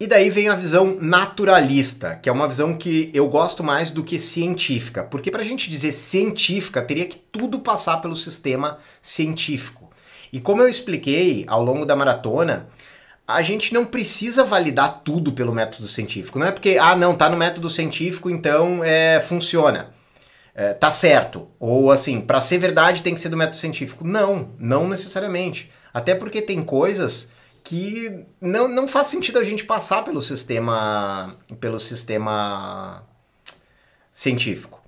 E daí vem a visão naturalista, que é uma visão que eu gosto mais do que científica, porque para a gente dizer científica teria que tudo passar pelo sistema científico. E como eu expliquei ao longo da maratona, a gente não precisa validar tudo pelo método científico. Não é porque, ah, não, tá no método científico, então é, funciona. É, tá certo. Ou assim, para ser verdade tem que ser do método científico. Não, não necessariamente. Até porque tem coisas que não, não faz sentido a gente passar pelo sistema pelo sistema científico.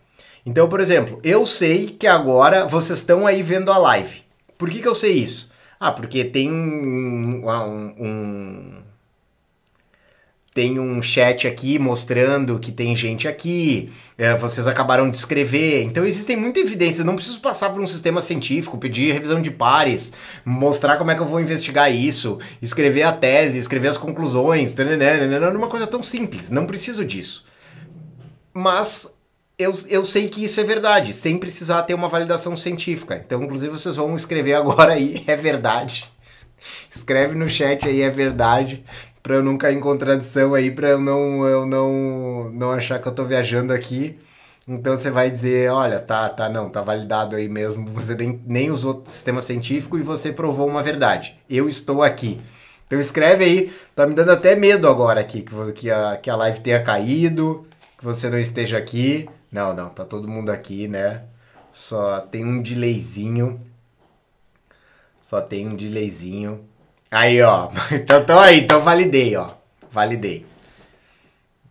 Então, por exemplo, eu sei que agora vocês estão aí vendo a live. Por que, que eu sei isso? Ah, porque tem um, um, tem um chat aqui mostrando que tem gente aqui, é, vocês acabaram de escrever. Então existem muitas evidências, não preciso passar por um sistema científico, pedir revisão de pares, mostrar como é que eu vou investigar isso, escrever a tese, escrever as conclusões, é né, né, né, uma coisa tão simples, não preciso disso. Mas eu, eu sei que isso é verdade, sem precisar ter uma validação científica. Então, inclusive, vocês vão escrever agora aí, é verdade. Escreve no chat aí, é verdade para eu não cair em contradição aí, para eu não eu não não achar que eu tô viajando aqui. Então você vai dizer, olha, tá, tá, não, tá validado aí mesmo, você nem, nem usou sistema científico e você provou uma verdade. Eu estou aqui. Então escreve aí, tá me dando até medo agora aqui, que, que, a, que a live tenha caído, que você não esteja aqui. Não, não, tá todo mundo aqui, né? Só tem um delayzinho. Só tem um delayzinho. Aí, ó. Então, então aí, então validei, ó. Validei.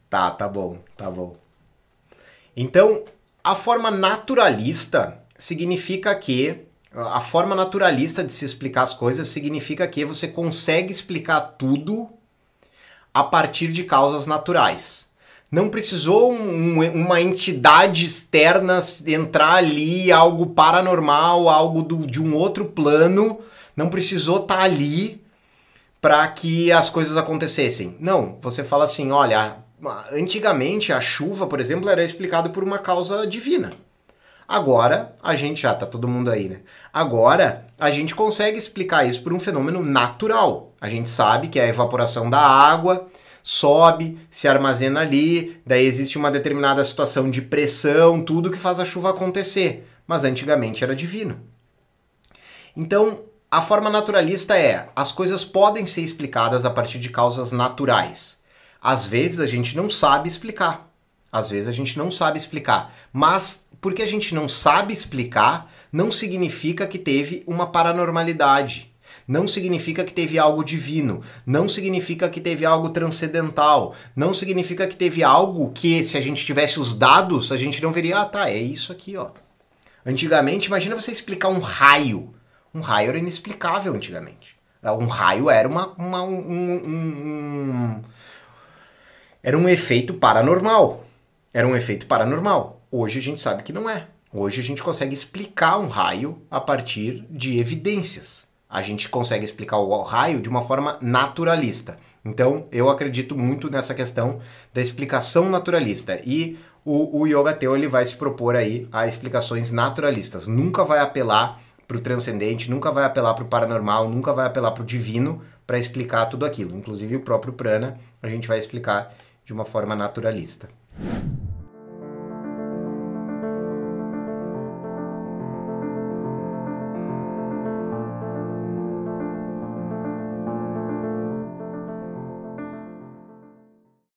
Tá, tá bom, tá bom. Então, a forma naturalista significa que a forma naturalista de se explicar as coisas significa que você consegue explicar tudo a partir de causas naturais. Não precisou um, uma entidade externa entrar ali, algo paranormal, algo do, de um outro plano. Não precisou estar tá ali para que as coisas acontecessem. Não, você fala assim, olha, antigamente a chuva, por exemplo, era explicado por uma causa divina. Agora a gente já tá todo mundo aí, né? Agora a gente consegue explicar isso por um fenômeno natural. A gente sabe que é a evaporação da água sobe, se armazena ali, daí existe uma determinada situação de pressão, tudo que faz a chuva acontecer. Mas antigamente era divino. Então, a forma naturalista é: as coisas podem ser explicadas a partir de causas naturais. Às vezes a gente não sabe explicar. Às vezes a gente não sabe explicar. Mas porque a gente não sabe explicar, não significa que teve uma paranormalidade. Não significa que teve algo divino, não significa que teve algo transcendental, não significa que teve algo que, se a gente tivesse os dados, a gente não veria, ah tá, é isso aqui, ó. Antigamente, imagina você explicar um raio. Um raio era inexplicável antigamente. Um raio era uma, uma um, um, um, era um efeito paranormal. Era um efeito paranormal. Hoje a gente sabe que não é. Hoje a gente consegue explicar um raio a partir de evidências. A gente consegue explicar o raio de uma forma naturalista. Então, eu acredito muito nessa questão da explicação naturalista. E o, o Yoga Teo ele vai se propor aí a explicações naturalistas. Nunca vai apelar para o transcendente, nunca vai apelar para o paranormal, nunca vai apelar para o divino para explicar tudo aquilo. Inclusive o próprio prana a gente vai explicar de uma forma naturalista.